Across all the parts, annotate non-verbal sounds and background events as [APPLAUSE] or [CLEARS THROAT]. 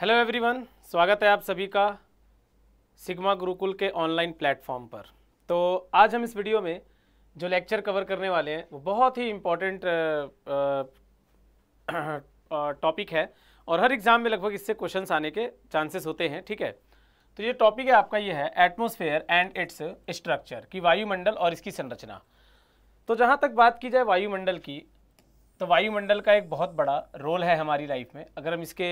hello everyone स्वागत है आप सभी का सिग्मा गुरुकुल के ऑनलाइन प्लेटफॉर्म पर तो आज हम इस वीडियो में जो लेक्चर कवर करने वाले हैं वो बहुत ही इम्पोर्टेंट टॉपिक है और हर एग्ज़ाम में लगभग इससे क्वेश्चंस आने के चांसेस होते हैं ठीक है तो ये टॉपिक है आपका ये है एटमोसफेयर एंड इट्स स्ट्रक्चर कि वायुमंडल और इसकी संरचना तो जहाँ तक बात की जाए वायुमंडल की तो वायुमंडल का एक बहुत बड़ा रोल है हमारी लाइफ में अगर हम इसके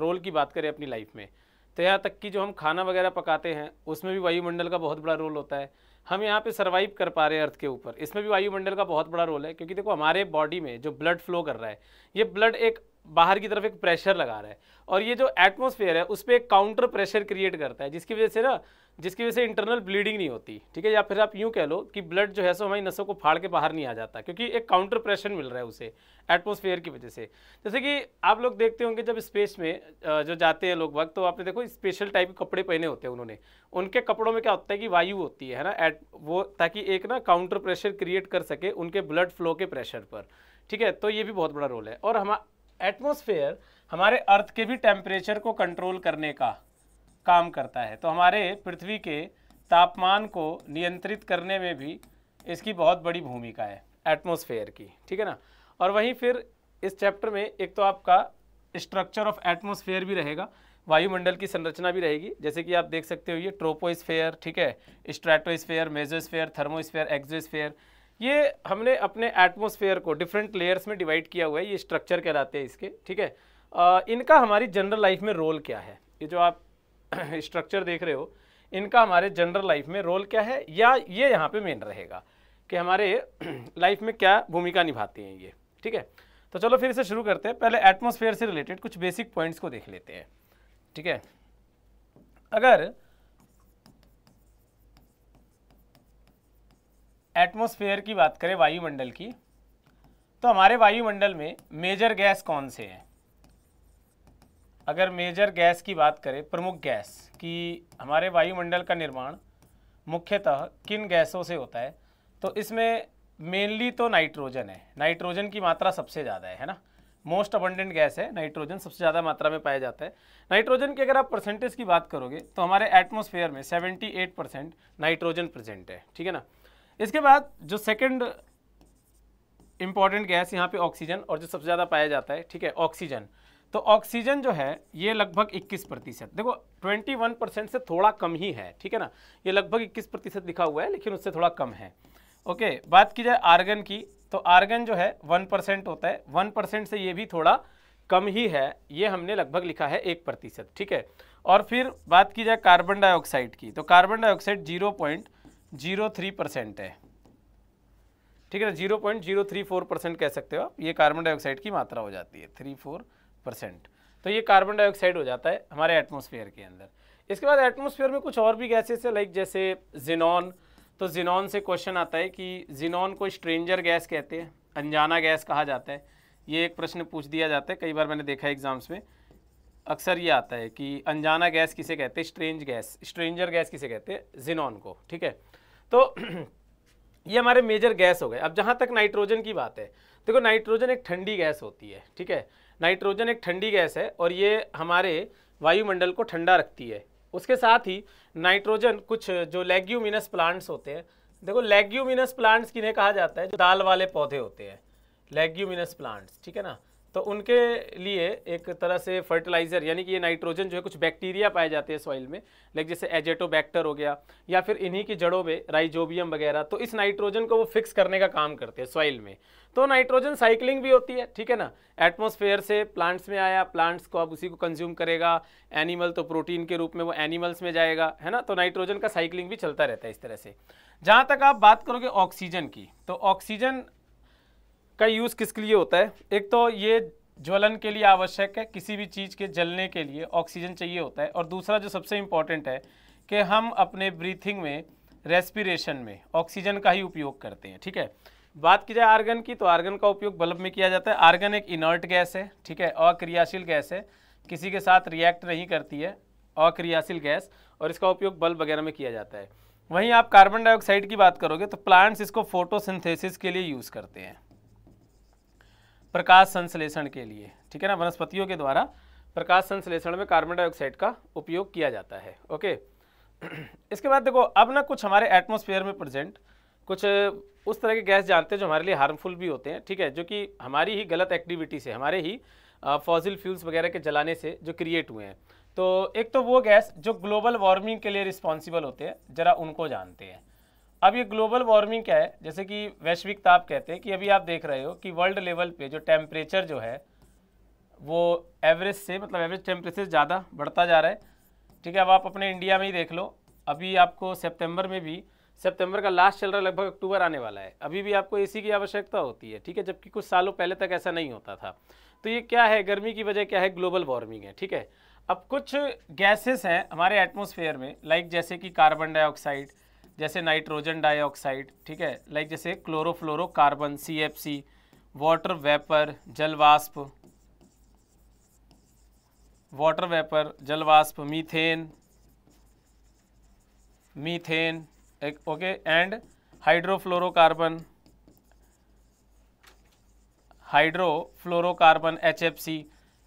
रोल की बात करें अपनी लाइफ में तो यहाँ तक कि जो हम खाना वगैरह पकाते हैं उसमें भी वायुमंडल का बहुत बड़ा रोल होता है हम यहाँ पे सरवाइव कर पा रहे हैं अर्थ के ऊपर इसमें भी वायुमंडल का बहुत बड़ा रोल है क्योंकि देखो हमारे बॉडी में जो ब्लड फ्लो कर रहा है ये ब्लड एक बाहर की तरफ एक प्रेशर लगा रहा है और ये जो एटमोसफेयर है उस पर एक काउंटर प्रेशर क्रिएट करता है जिसकी वजह से ना जिसकी वजह से इंटरनल ब्लीडिंग नहीं होती ठीक है या फिर आप यूँ कह लो कि ब्लड जो है सो हमारी नसों को फाड़ के बाहर नहीं आ जाता क्योंकि एक काउंटर प्रेशर मिल रहा है उसे एटमोसफेयर की वजह से जैसे कि आप लोग देखते होंगे जब स्पेस में जो जाते हैं लोग वक्त तो आपने देखो स्पेशल टाइप के कपड़े पहने होते हैं उन्होंने उनके कपड़ों में क्या होता है कि वायु होती है ना एट वो ताकि एक ना काउंटर प्रेशर क्रिएट कर सके उनके ब्लड फ्लो के प्रेशर पर ठीक है तो ये भी बहुत बड़ा रोल है और हम एटमोसफेयर हमारे अर्थ के भी टेम्परेचर को कंट्रोल करने का काम करता है तो हमारे पृथ्वी के तापमान को नियंत्रित करने में भी इसकी बहुत बड़ी भूमिका है एटमोसफेयर की ठीक है ना और वहीं फिर इस चैप्टर में एक तो आपका स्ट्रक्चर ऑफ एटमोसफेयर भी रहेगा वायुमंडल की संरचना भी रहेगी जैसे कि आप देख सकते हो ये ट्रोपोस्फेयर ठीक है स्ट्रेटोस्फेयर मेजोस्फेयर थर्मोस्फेयर एक्जोस्फेयर ये हमने अपने एटमोसफेयर को डिफरेंट लेयर्स में डिवाइड किया हुआ है ये स्ट्रक्चर कहलाते हैं इसके ठीक है आ, इनका हमारी जनरल लाइफ में रोल क्या है ये जो आप स्ट्रक्चर [CLEARS THROAT] देख रहे हो इनका हमारे जनरल लाइफ में रोल क्या है या ये यहाँ पे मेन रहेगा कि हमारे लाइफ [CLEARS THROAT] में क्या भूमिका निभाते हैं ये ठीक है तो चलो फिर इसे शुरू करते हैं पहले एटमोसफेयर से रिलेटेड कुछ बेसिक पॉइंट्स को देख लेते हैं ठीक है अगर एटमॉस्फेयर की बात करें वायुमंडल की तो हमारे वायुमंडल में मेजर गैस कौन से हैं अगर मेजर गैस की बात करें प्रमुख गैस कि हमारे वायुमंडल का निर्माण मुख्यतः किन गैसों से होता है तो इसमें मेनली तो नाइट्रोजन है नाइट्रोजन की मात्रा सबसे ज़्यादा है है ना मोस्ट अबंडेंट गैस है नाइट्रोजन सबसे ज़्यादा मात्रा में पाया जाता है नाइट्रोजन की अगर आप परसेंटेज की बात करोगे तो हमारे एटमोसफेयर में सेवेंटी परसेंट नाइट्रोजन प्रेजेंट है ठीक है ना इसके बाद जो सेकंड इम्पॉर्टेंट गैस यहाँ पे ऑक्सीजन और जो सबसे ज़्यादा पाया जाता है ठीक है ऑक्सीजन तो ऑक्सीजन जो है ये लगभग 21 प्रतिशत देखो 21 परसेंट से थोड़ा कम ही है ठीक है ना ये लगभग 21 प्रतिशत लिखा हुआ है लेकिन उससे थोड़ा कम है ओके बात की जाए आर्गन की तो आर्गन जो है 1 परसेंट होता है 1 परसेंट से ये भी थोड़ा कम ही है ये हमने लगभग लिखा है एक प्रतिशत ठीक है और फिर बात की जाए कार्बन डाइऑक्साइड की तो carbon dioxide zero point zero three percent है ठीक है ना zero point zero three four percent कह सकते हो आप ये कार्बन डाइऑक्साइड की मात्रा हो जाती है थ्री फोर परसेंट तो ये कार्बन डाइऑक्साइड हो जाता है हमारे एटमोसफियर के अंदर इसके बाद एटमोसफियर में कुछ और भी गैसेस है लाइक जैसे जिनॉन तो जिनॉन से क्वेश्चन आता है कि जिनॉन को स्ट्रेंजर गैस कहते हैं अनजाना गैस कहा जाता है ये एक प्रश्न पूछ दिया जाता है कई बार मैंने देखा है एग्जाम्स में अक्सर ये आता है कि अनजाना गैस किसे कहते हैं स्ट्रेंज गैस स्ट्रेंजर गैस किसे कहते हैं जिनॉन को ठीक है तो [CLEARS THROAT] ये हमारे मेजर गैस हो गए अब जहाँ तक नाइट्रोजन की बात है देखो नाइट्रोजन एक ठंडी गैस होती है ठीक है नाइट्रोजन एक ठंडी गैस है और ये हमारे वायुमंडल को ठंडा रखती है उसके साथ ही नाइट्रोजन कुछ जो लेग्यूमिनस प्लांट्स होते हैं देखो लेग्यूमिनस प्लांट्स किन्हें कहा जाता है जो दाल वाले पौधे होते हैं लेग्यूमिनस प्लांट्स ठीक है ना तो उनके लिए एक तरह से फर्टिलाइज़र यानी कि ये नाइट्रोजन जो है कुछ बैक्टीरिया पाए जाते हैं सॉइल में लाइक जैसे एजेटोबैक्टर हो गया या फिर इन्हीं की जड़ों में राइजोबियम वगैरह तो इस नाइट्रोजन को वो फिक्स करने का काम करते हैं सॉइल में तो नाइट्रोजन साइकिलिंग भी होती है ठीक है ना एटमोसफेयर से प्लांट्स में आया प्लांट्स को अब उसी को कंज्यूम करेगा एनिमल तो प्रोटीन के रूप में वो एनिमल्स में जाएगा है ना तो नाइट्रोजन का साइकिलिंग भी चलता रहता है इस तरह से जहाँ तक आप बात करोगे ऑक्सीजन की तो ऑक्सीजन का यूज़ किसके लिए होता है एक तो ये ज्वलन के लिए आवश्यक है किसी भी चीज़ के जलने के लिए ऑक्सीजन चाहिए होता है और दूसरा जो सबसे इम्पॉर्टेंट है कि हम अपने ब्रीथिंग में रेस्पिरेशन में ऑक्सीजन का ही उपयोग करते हैं ठीक है बात की जाए आर्गन की तो आर्गन का उपयोग बल्ब में किया जाता है आर्गन एक इनर्ट गैस है ठीक है अक्रियाशील गैस है किसी के साथ रिएक्ट नहीं करती है अक्रियाशील गैस और इसका उपयोग बल्ब वगैरह में किया जाता है वहीं आप कार्बन डाइऑक्साइड की बात करोगे तो प्लांट्स इसको फोटोसिंथेसिस के लिए यूज़ करते हैं प्रकाश संश्लेषण के लिए ठीक है ना वनस्पतियों के द्वारा प्रकाश संश्लेषण में कार्बन डाइऑक्साइड का उपयोग किया जाता है ओके [CLEARS THROAT] इसके बाद देखो अब ना कुछ हमारे एटमोसफेयर में प्रेजेंट कुछ उस तरह के गैस जानते हैं जो हमारे लिए हार्मफुल भी होते हैं ठीक है जो कि हमारी ही गलत एक्टिविटी से हमारे ही फॉजिल फ्यूल्स वगैरह के जलाने से जो क्रिएट हुए हैं तो एक तो वो गैस जो ग्लोबल वार्मिंग के लिए रिस्पॉन्सिबल होते हैं ज़रा उनको जानते हैं अब ये ग्लोबल वार्मिंग क्या है जैसे कि वैश्विक ताप कहते हैं कि अभी आप देख रहे हो कि वर्ल्ड लेवल पे जो टेम्परेचर जो है वो एवरेज से मतलब एवरेज टेम्परेचर ज़्यादा बढ़ता जा रहा है ठीक है अब आप अपने इंडिया में ही देख लो अभी आपको सितंबर में भी सितंबर का लास्ट चल रहा है लगभग अक्टूबर आने वाला है अभी भी आपको ए की आवश्यकता होती है ठीक है जबकि कुछ सालों पहले तक ऐसा नहीं होता था तो ये क्या है गर्मी की वजह क्या है ग्लोबल वार्मिंग है ठीक है अब कुछ गैसेस हैं हमारे एटमोसफेयर में लाइक जैसे कि कार्बन डाइऑक्साइड जैसे नाइट्रोजन डाइऑक्साइड ठीक है लाइक जैसे chlorofluorocarbon C F C water vapour जलवाष्प वाटर वेपर जलवाष्प methane methane okay and hydrofluorocarbon hydrofluorocarbon H F C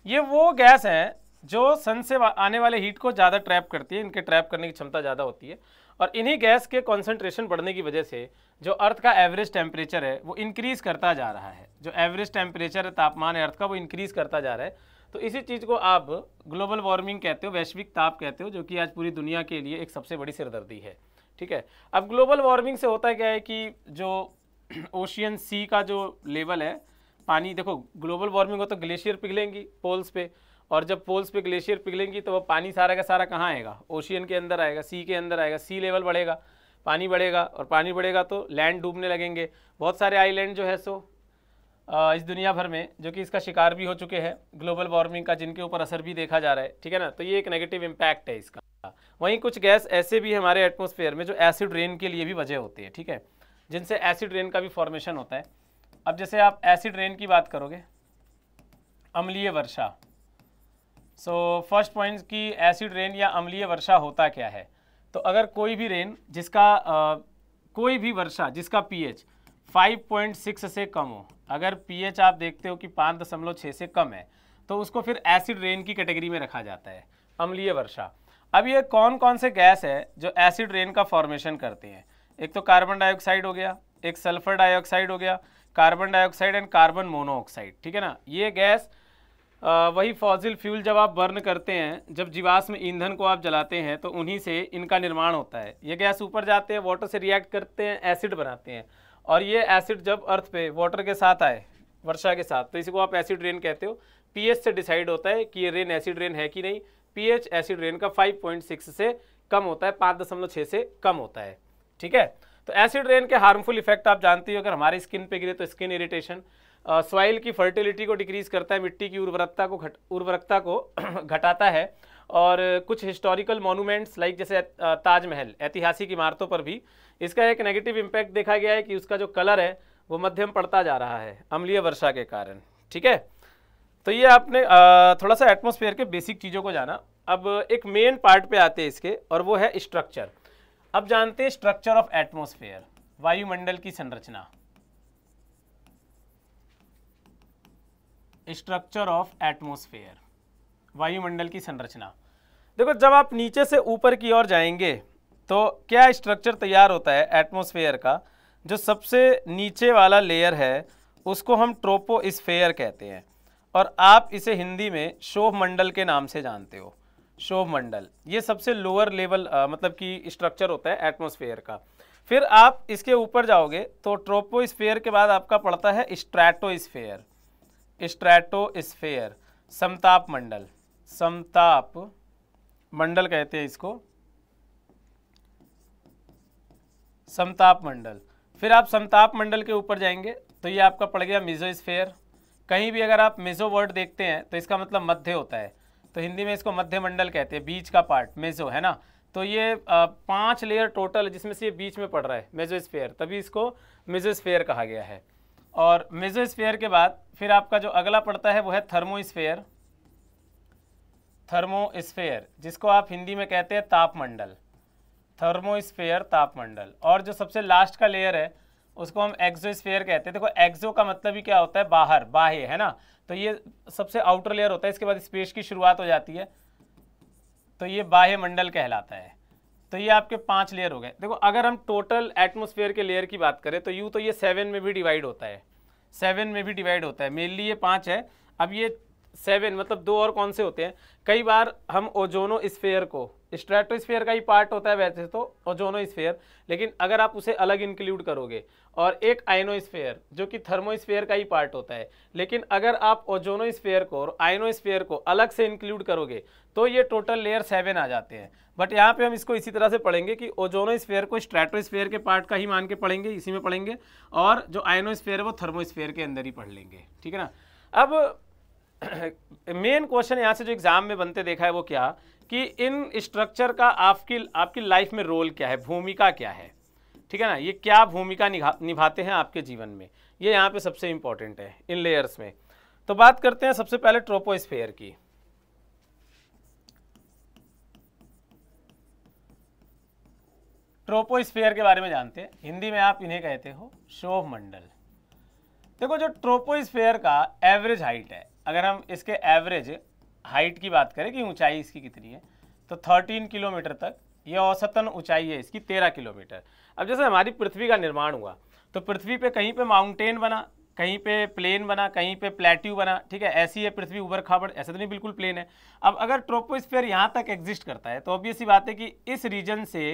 ये वो गैस हैं जो सन से आने वाले हीट को ज़्यादा ट्रैप करती है इनके ट्रैप करने की क्षमता ज़्यादा होती है और इन्हीं गैस के कॉन्सेंट्रेशन बढ़ने की वजह से जो अर्थ का एवरेज टेम्परेचर है वो इंक्रीज़ करता जा रहा है जो एवरेज टेम्परेचर है तापमान है अर्थ का वो इंक्रीज़ करता जा रहा है तो इसी चीज़ को आप ग्लोबल वार्मिंग कहते हो वैश्विक ताप कहते हो जो कि आज पूरी दुनिया के लिए एक सबसे बड़ी सिरदर्दी है ठीक है अब ग्लोबल वार्मिंग से होता क्या है कि जो ओशियन [CLEARS THROAT] सी का जो लेवल है पानी देखो ग्लोबल वार्मिंग हो तो ग्लेशियर पिघलेंगी पोल्स पे और जब पोल्स पे ग्लेशियर पिघलेंगी तो वह पानी सारा का सारा कहाँ आएगा ओशियन के अंदर आएगा सी के अंदर आएगा सी लेवल बढ़ेगा पानी बढ़ेगा और पानी बढ़ेगा तो लैंड डूबने लगेंगे बहुत सारे आइलैंड जो है सो इस दुनिया भर में जो कि इसका शिकार भी हो चुके हैं ग्लोबल वार्मिंग का जिनके ऊपर असर भी देखा जा रहा है ठीक है ना तो ये एक नेगेटिव इम्पैक्ट है इसका वहीं कुछ गैस ऐसे भी हमारे एटमोसफेयर में जो एसिड रेन के लिए भी वजह होती है ठीक है जिनसे एसिड रेन का भी फॉर्मेशन होता है अब जैसे आप एसिड रेन की बात करोगे अम्लीय वर्षा सो फर्स्ट पॉइंट कि एसिड रेन या अम्लीय वर्षा होता क्या है तो अगर कोई भी रेन जिसका आ, कोई भी वर्षा जिसका पीएच 5.6 से कम हो अगर पीएच आप देखते हो कि पाँच दशमलव छः से कम है तो उसको फिर एसिड रेन की कैटेगरी में रखा जाता है अम्लीय वर्षा अब ये कौन कौन से गैस है जो एसिड रेन का फॉर्मेशन करते हैं एक तो कार्बन डाइऑक्साइड हो गया एक सल्फर डाइऑक्साइड हो गया carbon dioxide and carbon monoxide ठीक है ना ये गैस वही फॉजिल फ्यूल जब आप बर्न करते हैं जब जीवाश्म ईंधन को आप जलाते हैं तो उन्हीं से इनका निर्माण होता है ये गैस ऊपर जाते हैं वाटर से रिएक्ट करते हैं एसिड बनाते हैं और ये एसिड जब अर्थ पे वाटर के साथ आए वर्षा के साथ तो इसी को आप एसिड रेन कहते हो पीएच से डिसाइड होता है कि ये रेन एसिड रेन है कि नहीं पीएच एसिड रेन का 5.6 से कम होता है पाँच दशमलव छः से कम होता है ठीक है तो एसिड रेन के हार्मफुल इफेक्ट आप जानती हो अगर हमारे स्किन पे गिरे तो स्किन इरिटेशन सॉइल की फर्टिलिटी को डिक्रीज़ करता है मिट्टी की उर्वरकता को घट उर्वरकता को [CLEARS THROAT] घटाता है और कुछ हिस्टोरिकल मोनूमेंट्स लाइक जैसे ताजमहल ऐतिहासिक इमारतों पर भी इसका एक नेगेटिव इम्पैक्ट देखा गया है कि उसका जो कलर है वो मध्यम पड़ता जा रहा है अम्लीय वर्षा के कारण ठीक है तो ये आपने थोड़ा सा एटमोसफेयर के बेसिक चीज़ों को जाना अब एक मेन पार्ट पे आते हैं इसके और वो है स्ट्रक्चर अब जानते हैं स्ट्रक्चर ऑफ एटमोसफेयर वायुमंडल की संरचना स्ट्रक्चर ऑफ एटमोसफेयर वायुमंडल की संरचना देखो जब आप नीचे से ऊपर की ओर जाएंगे तो क्या स्ट्रक्चर तैयार होता है एटमोसफेयर का जो सबसे नीचे वाला लेयर है उसको हम ट्रोपोस्फेयर कहते हैं और आप इसे हिंदी में शोभ मंडल के नाम से जानते हो शोभ मंडल ये सबसे लोअर लेवल आ, मतलब कि स्ट्रक्चर होता है एटमोसफेयर का फिर आप इसके ऊपर जाओगे तो ट्रोपोस्फेयर के बाद आपका पड़ता है स्ट्रैटोस्फेयर स्ट्रैटोस्फेयर समताप मंडल समताप मंडल कहते हैं इसको समताप मंडल फिर आप समताप मंडल के ऊपर जाएंगे तो ये आपका पड़ गया मिजो स्फेयर कहीं भी अगर आप मिजो वर्ड देखते हैं तो इसका मतलब मध्य होता है तो हिंदी में इसको मध्य मंडल कहते हैं बीच का पार्ट मेजो है ना तो ये पांच लेयर टोटल जिसमें से ये बीच में पड़ रहा है मेजो स्फेयर तभी इसको मेजो स्फेयर कहा गया है और मेजोस्फेयर के बाद फिर आपका जो अगला पड़ता है वो है थर्मोस्फेयर थर्मोस्फेयर जिसको आप हिंदी में कहते हैं तापमंडल थर्मोस्फेयर तापमंडल और जो सबसे लास्ट का लेयर है उसको हम एक्जोस्फेयर कहते हैं देखो एक्जो का मतलब ही क्या होता है बाहर बाहे है ना तो ये सबसे आउटर लेयर होता है इसके बाद स्पेस की शुरुआत हो जाती है तो ये बाह्य मंडल कहलाता है तो ये आपके पांच लेयर हो गए देखो अगर हम टोटल एटमोसफेयर के लेयर की बात करें तो यू तो ये सेवन में भी डिवाइड होता है सेवन में भी डिवाइड होता है मेनली ये पाँच है अब ये सेवन मतलब दो और कौन से होते हैं कई बार हम ओजोनो स्फेयर को स्ट्रेटोस्फेयर का ही पार्ट होता है वैसे तो ओजोनोस्फेयर लेकिन अगर आप उसे अलग इंक्लूड करोगे और एक आइनोस्फेयर जो कि थर्मोस्फेयर का ही पार्ट होता है लेकिन अगर आप ओजोनोस्फेयर को और आइनोस्फेयर को अलग से इंक्लूड करोगे तो ये टोटल लेयर सेवन आ जाते हैं बट यहाँ पे हम इसको इसी तरह से पढ़ेंगे कि ओजोनोस्फेयर को स्ट्रेटोस्फेयर के पार्ट का ही मान के पढ़ेंगे इसी में पढ़ेंगे और जो आइनोस्फेयर है वो थर्मोस्फेयर के अंदर ही पढ़ लेंगे ठीक है ना अब मेन [CLEARS THROAT] क्वेश्चन यहाँ से जो एग्ज़ाम में बनते देखा है वो क्या कि इन स्ट्रक्चर का आपकी आपकी लाइफ में रोल क्या है भूमिका क्या है ठीक है ना ये क्या भूमिका निभा निभाते हैं आपके जीवन में ये यहाँ पे सबसे इम्पॉर्टेंट है इन लेयर्स में तो बात करते हैं सबसे पहले ट्रोपोस्फेयर की ट्रोपोस्फेयर के बारे में जानते हैं हिंदी में आप इन्हें कहते हो शोभ मंडल देखो जो ट्रोपोस्फेयर का एवरेज हाइट है अगर हम इसके एवरेज हाइट की बात करें कि ऊंचाई इसकी कितनी है तो 13 किलोमीटर तक ये औसतन ऊंचाई है इसकी 13 किलोमीटर अब जैसे हमारी पृथ्वी का निर्माण हुआ तो पृथ्वी पे कहीं पे माउंटेन बना कहीं पे प्लेन बना कहीं पे प्लेट्यू बना ठीक है ऐसी है पृथ्वी उबर खाबड़ ऐसे तो नहीं बिल्कुल प्लेन है अब अगर ट्रोपोस्फेयर यहाँ तक एग्जिस्ट करता है तो ऑब्वियस ही बात है कि इस रीजन से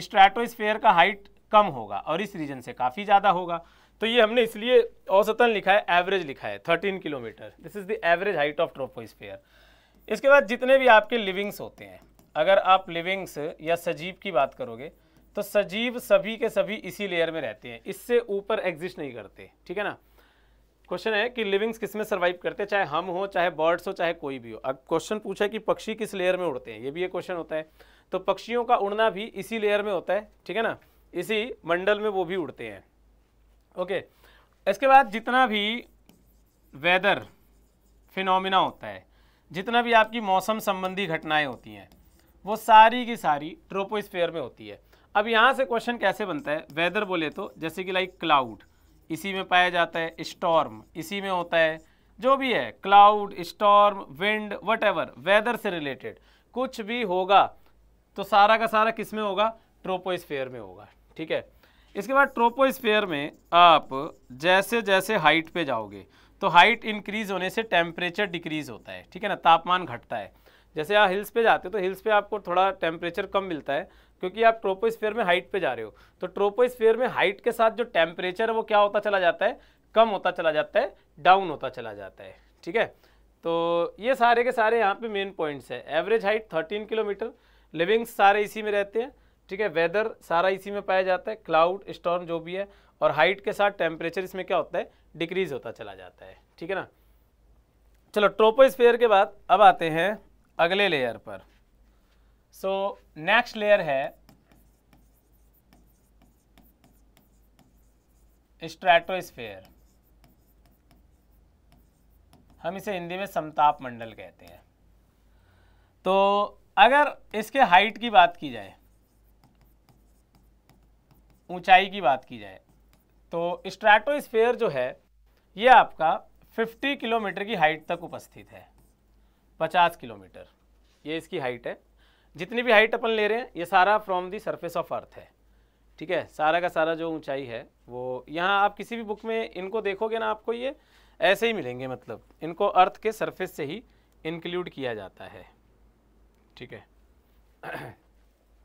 स्ट्रैटोस्फेयर का हाइट कम होगा और इस रीजन से काफ़ी ज़्यादा होगा तो ये हमने इसलिए औसतन लिखा है एवरेज लिखा है thirteen kilometre this is the average height of troposphere इसके बाद जितने भी आपके लिविंग्स होते हैं अगर आप लिविंग्स या सजीव की बात करोगे तो सजीव सभी के सभी इसी लेयर में रहते हैं इससे ऊपर एग्जिस्ट नहीं करते ठीक है ना क्वेश्चन है कि लिविंग्स किस में सर्वाइव करते हैं चाहे हम हो चाहे बर्ड्स हो चाहे कोई भी हो अब क्वेश्चन पूछा है कि पक्षी किस लेयर में उड़ते हैं ये भी एक क्वेश्चन होता है तो पक्षियों का उड़ना भी इसी लेयर में होता है ठीक है ना इसी मंडल में वो भी उड़ते हैं ओके इसके बाद जितना भी वेदर फिनोमिना होता है जितना भी आपकी मौसम संबंधी घटनाएं होती हैं वो सारी की सारी ट्रोपोस्फेयर में होती है अब यहाँ से क्वेश्चन कैसे बनता है वेदर बोले तो जैसे कि लाइक क्लाउड इसी में पाया जाता है स्टॉर्म इसी में होता है जो भी है cloud storm wind what weather से रिलेटेड कुछ भी होगा तो सारा का सारा किस में होगा ट्रोपोस्फेयर में होगा ठीक है इसके बाद ट्रोपोस्फेयर में आप जैसे जैसे हाइट पे जाओगे तो हाइट इंक्रीज होने से टेम्परेचर डिक्रीज होता है ठीक है ना तापमान घटता है जैसे आप हिल्स पे जाते हो तो हिल्स पे आपको थोड़ा टेम्परेचर कम मिलता है क्योंकि आप ट्रोपोस्फेयर में हाइट पे जा रहे हो तो ट्रोपोस्फेयर में हाइट के साथ जो टेम्परेचर है वो क्या होता चला जाता है कम होता चला जाता है डाउन होता चला जाता है ठीक है तो ये सारे के सारे यहाँ पे मेन पॉइंट्स है average height thirteen kilometre livings सारे इसी में रहते हैं ठीक है वेदर सारा इसी में पाया जाता है क्लाउड स्टॉर्म जो भी है और हाइट के साथ टेम्परेचर इसमें क्या होता है डिक्रीज होता चला जाता है ठीक है ना चलो ट्रोपोस्फेयर के बाद अब आते हैं अगले लेयर पर सो नेक्स्ट लेयर है स्ट्रेटोस्फेयर हम इसे हिंदी में समताप मंडल कहते हैं तो अगर इसके हाइट की बात की जाए ऊंचाई की बात की जाए तो स्ट्रैटोस्फेयर जो है ये आपका 50 किलोमीटर की हाइट तक उपस्थित है 50 किलोमीटर ये इसकी हाइट है जितनी भी हाइट अपन ले रहे हैं ये सारा from the surface of earth है ठीक है सारा का सारा जो ऊंचाई है वो यहाँ आप किसी भी बुक में इनको देखोगे ना आपको ये ऐसे ही मिलेंगे मतलब इनको अर्थ के सरफेस से ही इंक्लूड किया जाता है ठीक है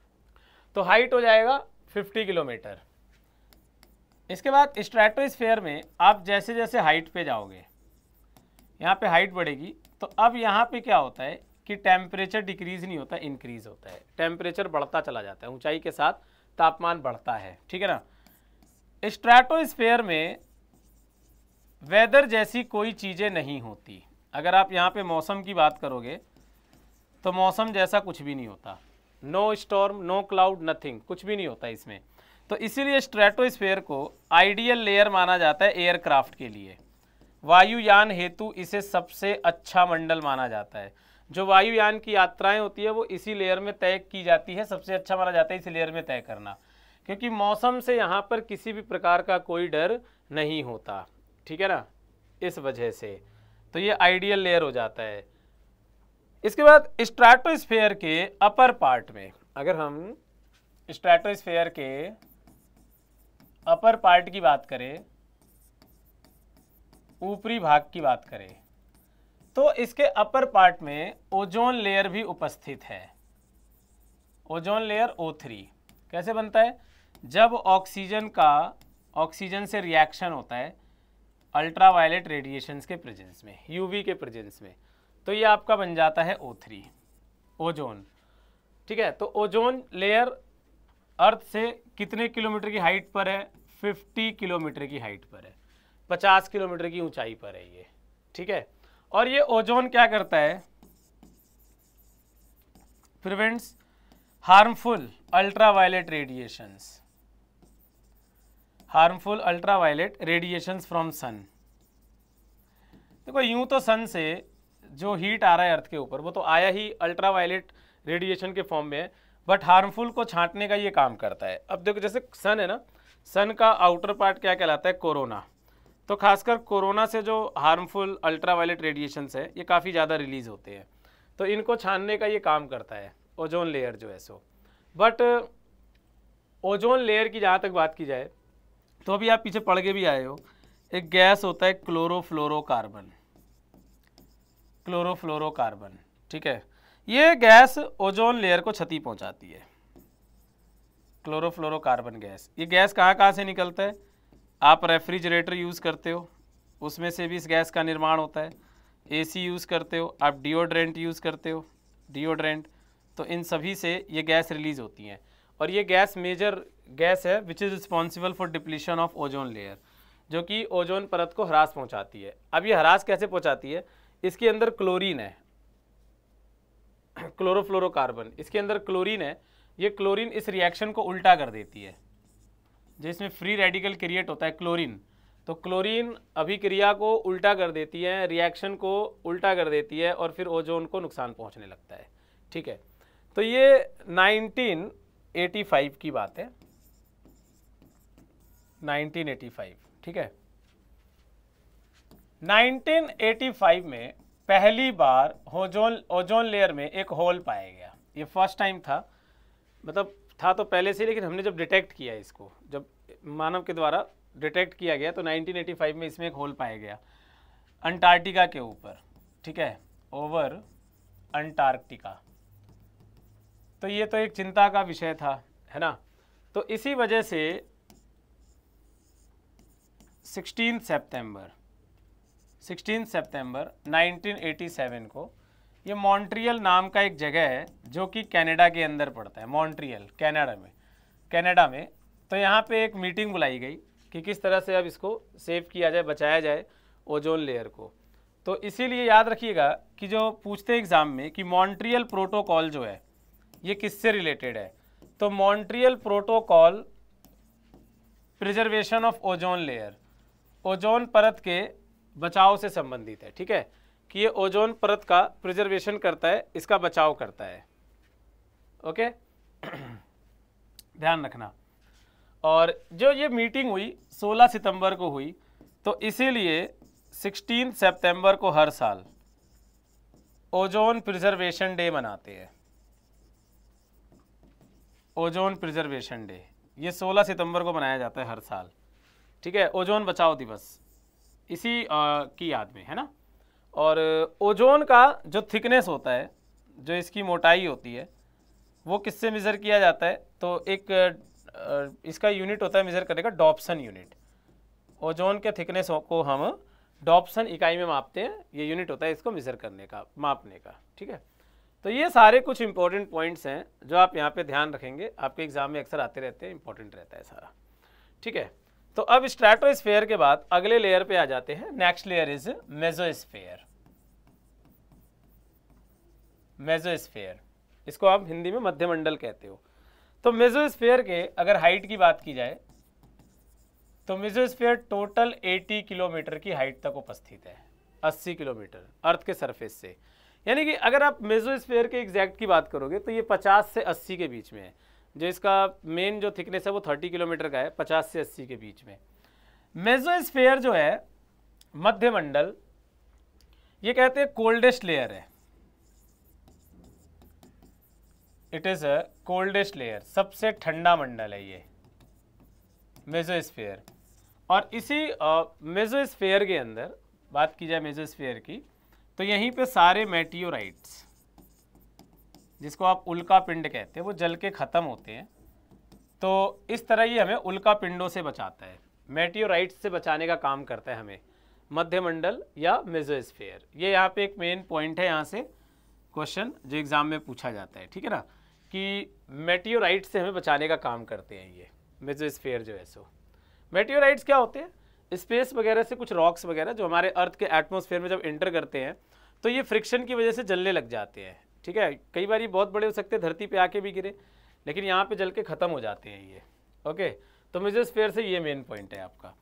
[CLEARS THROAT] तो हाइट हो जाएगा 50 किलोमीटर इसके बाद स्ट्रेटोस्फेयर में आप जैसे जैसे हाइट पे जाओगे यहाँ पे हाइट बढ़ेगी तो अब यहाँ पे क्या होता है कि टेम्परेचर डिक्रीज नहीं होता इंक्रीज होता है टेम्परेचर बढ़ता चला जाता है ऊंचाई के साथ तापमान बढ़ता है ठीक है ना स्ट्रेटोस्फेयर में वेदर जैसी कोई चीज़ें नहीं होती अगर आप यहाँ पर मौसम की बात करोगे तो मौसम जैसा कुछ भी नहीं होता no storm no cloud nothing कुछ भी नहीं होता इसमें तो इसीलिए स्ट्रेटोस्फेयर को आइडियल लेयर माना जाता है एयरक्राफ्ट के लिए वायुयान हेतु इसे सबसे अच्छा मंडल माना जाता है जो वायुयान की यात्राएं होती है वो इसी लेयर में तय की जाती है सबसे अच्छा माना जाता है इसी लेयर में तय करना क्योंकि मौसम से यहाँ पर किसी भी प्रकार का कोई डर नहीं होता ठीक है ना इस वजह से तो ये आइडियल लेयर हो जाता है इसके बाद स्ट्रैटोस्फेयर के अपर पार्ट में अगर हम स्ट्रैटोस्फेयर के अपर पार्ट की बात करें ऊपरी भाग की बात करें तो इसके अपर पार्ट में ओजोन लेयर भी उपस्थित है ओजोन लेयर O3 कैसे बनता है जब ऑक्सीजन का ऑक्सीजन से रिएक्शन होता है अल्ट्रावायलेट रेडिएशंस के प्रेजेंस में यूवी के प्रेजेंस में तो ये आपका बन जाता है O3 ओजोन ठीक है तो ओजोन लेयर अर्थ से कितने किलोमीटर की हाइट पर है 50 किलोमीटर की हाइट पर है 50 किलोमीटर की ऊंचाई पर है ये ठीक है और ये ओजोन क्या करता है prevents harmful ultraviolet radiations harmful ultraviolet radiations from sun देखो यूं तो सन से जो हीट आ रहा है अर्थ के ऊपर वो तो आया ही अल्ट्रावायलेट रेडिएशन के फॉर्म में है बट हार्मफुल को छांटने का ये काम करता है अब देखो जैसे सन है ना सन का आउटर पार्ट क्या कहलाता है कोरोना तो खासकर कोरोना से जो हार्मफुल अल्ट्रावायलेट रेडिएशंस है ये काफ़ी ज़्यादा रिलीज़ होते हैं तो इनको छानने का ये काम करता है ओजोन लेयर जो है सो बट ओजोन लेयर की जहाँ तक बात की जाए तो अभी आप पीछे पढ़ के भी आए हो एक गैस होता है क्लोरोफ्लोरोकार्बन क्लोरोफ्लोरोकार्बन ठीक है ये गैस ओजोन लेयर को क्षति पहुँचाती है क्लोरोफ्लोरोकार्बन गैस ये गैस कहाँ कहाँ से निकलता है आप रेफ्रिजरेटर यूज़ करते हो उसमें से भी इस गैस का निर्माण होता है एसी यूज़ करते हो आप डिओड्रेंट यूज़ करते हो डिओड्रेंट तो इन सभी से ये गैस रिलीज़ होती हैं और ये गैस मेजर गैस है which is responsible for depletion of ozone layer जो कि ओजोन परत को ह्रास पहुंचाती है अब ये ह्रास कैसे पहुंचाती है इसके अंदर क्लोरीन है क्लोरोफ्लोरोकार्बन [CLEARS THROAT] इसके अंदर क्लोरीन है ये क्लोरीन इस रिएक्शन को उल्टा कर देती है जिसमें फ्री रेडिकल क्रिएट होता है क्लोरीन तो क्लोरीन अभिक्रिया को उल्टा कर देती है रिएक्शन को उल्टा कर देती है और फिर ओजोन को नुकसान पहुंचने लगता है ठीक है तो ये 1985 की बात है 1985 ठीक है 1985 में पहली बार ओजोन ओजोन लेयर में एक होल पाया गया ये फर्स्ट टाइम था मतलब था तो पहले से लेकिन हमने जब डिटेक्ट किया इसको जब मानव के द्वारा डिटेक्ट किया गया तो 1985 में इसमें एक होल पाया गया अंटार्कटिका के ऊपर ठीक है ओवर अंटार्कटिका तो ये तो एक चिंता का विषय था है ना तो इसी वजह से 16 सितंबर 16 सितंबर 1987 को ये मॉन्ट्रियल नाम का एक जगह है जो कि कनाडा के अंदर पड़ता है मॉन्ट्रियल कनाडा में कनाडा में तो यहाँ पे एक मीटिंग बुलाई गई कि किस तरह से अब इसको सेव किया जाए बचाया जाए ओजोन लेयर को तो इसीलिए याद रखिएगा कि जो पूछते हैं एग्ज़ाम में कि मॉन्ट्रियल प्रोटोकॉल जो है ये किससे रिलेटेड है तो Montreal protocol preservation of ozone layer ozone परत के बचाव से संबंधित है ठीक है कि ये ओजोन परत का प्रिजर्वेशन करता है इसका बचाव करता है ओके [CLEARS THROAT] ध्यान रखना और जो ये मीटिंग हुई 16 सितंबर को हुई तो इसीलिए 16 सितंबर को हर साल ओजोन प्रिजर्वेशन डे मनाते हैं ओजोन प्रिजर्वेशन डे ये 16 सितंबर को मनाया जाता है हर साल ठीक है ओजोन बचाओ दिवस इसी आ, की याद में है ना और ओजोन का जो थिकनेस होता है जो इसकी मोटाई होती है वो किससे मेज़र किया जाता है तो एक इसका यूनिट होता है मेज़र करने का डॉप्सन यूनिट ओजोन के थिकनेस को हम डॉप्सन इकाई में मापते हैं ये यूनिट होता है इसको मेज़र करने का मापने का ठीक है तो ये सारे कुछ इंपॉर्टेंट पॉइंट्स हैं जो आप यहाँ पे ध्यान रखेंगे आपके एग्ज़ाम में अक्सर आते रहते हैं इंपॉर्टेंट रहता है सारा ठीक है तो अब स्ट्रेटोस्फेयर के बाद अगले लेयर पे आ जाते हैं next layer is mesosphere mesosphere इसको आप हिंदी में मध्यमंडल कहते हो तो मेजोस्फेयर के अगर हाइट की बात की जाए तो मेजोस्फेयर टोटल 80 किलोमीटर की हाइट तक उपस्थित है 80 किलोमीटर अर्थ के सरफेस से यानी कि अगर आप मेजोस्फेयर के एग्जैक्ट की बात करोगे तो ये 50 से 80 के बीच में है जो इसका मेन जो थिकनेस है वो थर्टी किलोमीटर का है पचास से अस्सी के बीच में मेजोस्फेयर जो है मध्यमंडल ये कहते हैं कोल्डेस्ट लेयर है it is a coldest layer सबसे ठंडा मंडल है ये मेजोस्फेयर और इसी मेजोस्फेयर के अंदर बात की जाए मेजोस्फेयर की तो यहीं पे सारे मेटियोराइट्स जिसको आप उल्का पिंड कहते हैं वो जल के ख़त्म होते हैं तो इस तरह ये हमें उल्का पिंडों से बचाता है मेटियोराइट से बचाने का काम करता है हमें मध्यमंडल या मेजोस्फेयर ये यहाँ पे एक मेन पॉइंट है यहाँ से क्वेश्चन जो एग्ज़ाम में पूछा जाता है ठीक है ना कि मेटियोराइट से हमें बचाने का काम करते हैं ये मेजोस्फेयर जो है सो मेटियोराइट्स क्या होते हैं स्पेस वगैरह से कुछ रॉक्स वगैरह जो हमारे अर्थ के एटमोसफेयर में जब इंटर करते हैं तो ये फ्रिक्शन की वजह से जलने लग जाते हैं ठीक है कई बार बहुत बड़े हो सकते हैं धरती पे आके भी गिरे लेकिन यहाँ पे जल के ख़त्म हो जाते हैं ये ओके तो मिजोस्फेयर से ये मेन पॉइंट है आपका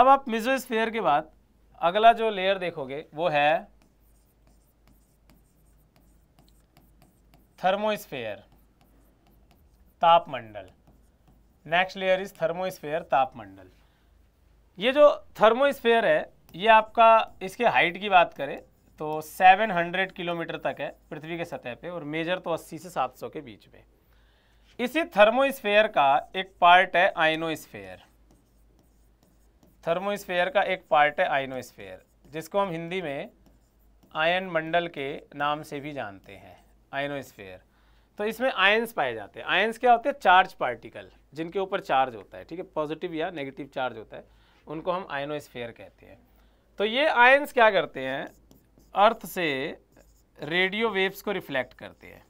अब आप मिजोस्फेयर के बाद अगला जो लेयर देखोगे वो है थर्मोस्फेयर तापमंडल नेक्स्ट लेयर इज थर्मोस्फेयर तापमंडल ये जो थर्मोस्फेयर है ये आपका इसके हाइट की बात करें तो 700 किलोमीटर तक है पृथ्वी के सतह पे और मेजर तो 80 से 700 के बीच में इसी थर्मोस्फेयर का एक पार्ट है आइनोस्फेयर थर्मोस्फेयर का एक पार्ट है आइनोस्फेयर जिसको हम हिंदी में आयन मंडल के नाम से भी जानते हैं आयनोस्फेयर तो इसमें आयन्स पाए जाते हैं आयन्स क्या होते हैं चार्ज पार्टिकल जिनके ऊपर चार्ज होता है ठीक है पॉजिटिव या नेगेटिव चार्ज होता है उनको हम आइनोस्फेयर कहते हैं तो ये आयन्स क्या करते हैं अर्थ से रेडियो वेव्स को रिफ्लेक्ट करते हैं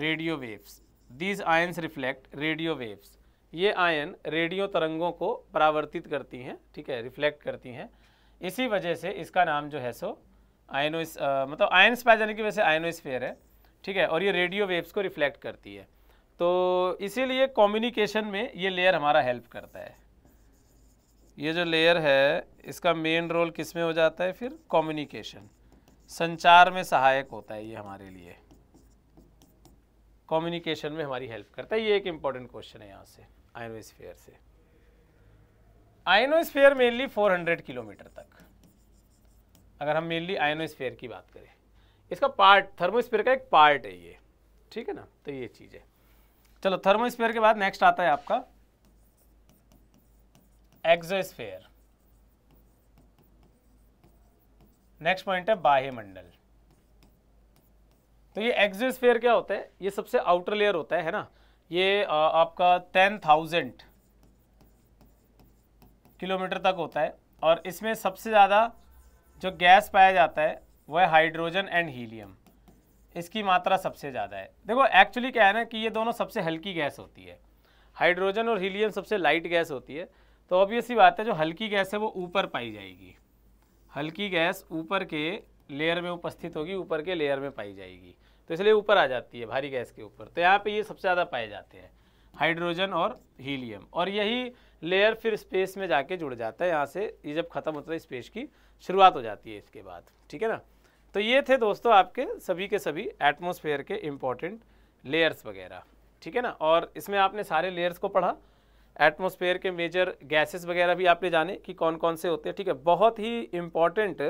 radio waves these ions reflect radio waves ये आयन रेडियो तरंगों को परावर्तित करती हैं ठीक है रिफ्लेक्ट करती हैं इसी वजह से इसका नाम जो है सो आयनोस मतलब आयन्स पाए जाने की वजह से आयनोस्फेयर है ठीक है और ये रेडियो वेव्स को रिफ्लेक्ट करती है तो इसीलिए कम्युनिकेशन में ये लेयर हमारा हेल्प करता है ये जो लेयर है इसका मेन रोल किस में हो जाता है फिर कम्युनिकेशन संचार में सहायक होता है ये हमारे लिए कम्युनिकेशन में हमारी हेल्प करता है ये एक इम्पॉर्टेंट क्वेश्चन है यहाँ से आइनोस्फेयर से आइनोस्फेयर मेनली 400 किलोमीटर तक अगर हम मेनली आइनोस्फेयर की बात करें इसका पार्ट थर्मोस्फेयर का एक पार्ट है ये ठीक है ना तो ये चीज़ है चलो थर्मोस्फेयर के बाद नेक्स्ट आता है आपका एक्सोस्फेयर नेक्स्ट पॉइंट है बाह्य मंडल तो ये एक्सोस्फेयर क्या होता है ये सबसे आउटर लेयर होता है है ना ये आ, आपका टेन थाउजेंड किलोमीटर तक होता है और इसमें सबसे ज़्यादा जो गैस पाया जाता है वह है हाइड्रोजन एंड हीलियम इसकी मात्रा सबसे ज़्यादा है देखो एक्चुअली क्या है ना कि ये दोनों सबसे हल्की गैस होती है हाइड्रोजन और हीलियम सबसे लाइट गैस होती है तो ऑब्वियस ही बात है जो हल्की गैस है वो ऊपर पाई जाएगी हल्की गैस ऊपर के लेयर में उपस्थित होगी ऊपर के लेयर में पाई जाएगी तो इसलिए ऊपर आ जाती है भारी गैस के ऊपर तो यहाँ पे ये सबसे ज़्यादा पाए जाते हैं हाइड्रोजन और हीलियम और यही लेयर फिर स्पेस में जाके जुड़ जाता है यहाँ से ये जब ख़त्म होता है स्पेस की शुरुआत हो जाती है इसके बाद ठीक है ना तो ये थे दोस्तों आपके सभी के सभी एटमोसफेयर के इम्पॉर्टेंट लेयर्स वगैरह ठीक है ना और इसमें आपने सारे लेयर्स को पढ़ा एटमोसफेयर के मेजर गैसेस वगैरह भी आपने जाने कि कौन कौन से होते हैं ठीक है बहुत ही इम्पॉर्टेंट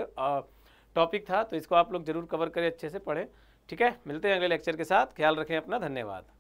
टॉपिक था तो इसको आप लोग जरूर कवर करें अच्छे से पढ़ें ठीक है मिलते हैं अगले लेक्चर के साथ ख्याल रखें अपना धन्यवाद